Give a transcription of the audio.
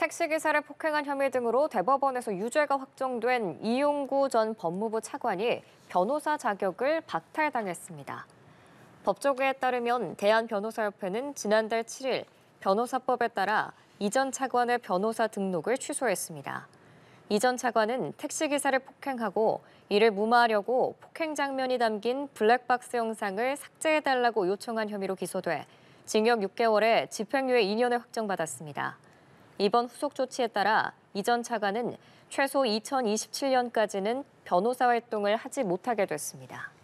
택시기사를 폭행한 혐의 등으로 대법원에서 유죄가 확정된 이용구 전 법무부 차관이 변호사 자격을 박탈당했습니다. 법조계에 따르면 대한변호사협회는 지난달 7일 변호사법에 따라 이전 차관의 변호사 등록을 취소했습니다. 이전 차관은 택시기사를 폭행하고 이를 무마하려고 폭행 장면이 담긴 블랙박스 영상을 삭제해달라고 요청한 혐의로 기소돼 징역 6개월에 집행유예 2년을 확정받았습니다. 이번 후속 조치에 따라 이전 차관은 최소 2027년까지는 변호사 활동을 하지 못하게 됐습니다.